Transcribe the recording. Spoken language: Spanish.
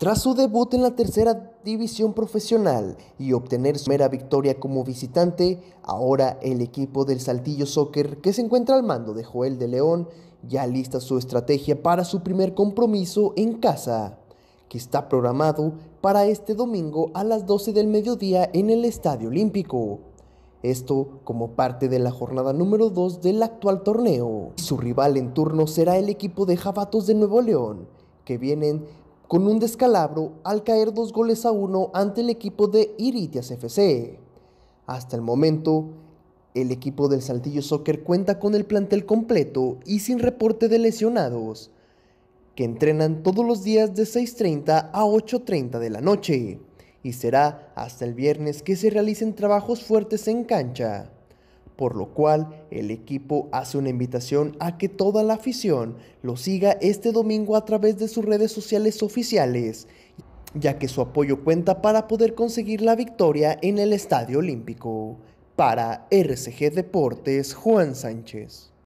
Tras su debut en la tercera división profesional y obtener su primera victoria como visitante, ahora el equipo del Saltillo Soccer, que se encuentra al mando de Joel de León, ya lista su estrategia para su primer compromiso en casa, que está programado para este domingo a las 12 del mediodía en el Estadio Olímpico. Esto como parte de la jornada número 2 del actual torneo. Su rival en turno será el equipo de Jabatos de Nuevo León, que vienen con un descalabro al caer dos goles a uno ante el equipo de Iritias FC. Hasta el momento, el equipo del Saltillo Soccer cuenta con el plantel completo y sin reporte de lesionados, que entrenan todos los días de 6.30 a 8.30 de la noche, y será hasta el viernes que se realicen trabajos fuertes en cancha por lo cual el equipo hace una invitación a que toda la afición lo siga este domingo a través de sus redes sociales oficiales, ya que su apoyo cuenta para poder conseguir la victoria en el Estadio Olímpico. Para RCG Deportes, Juan Sánchez.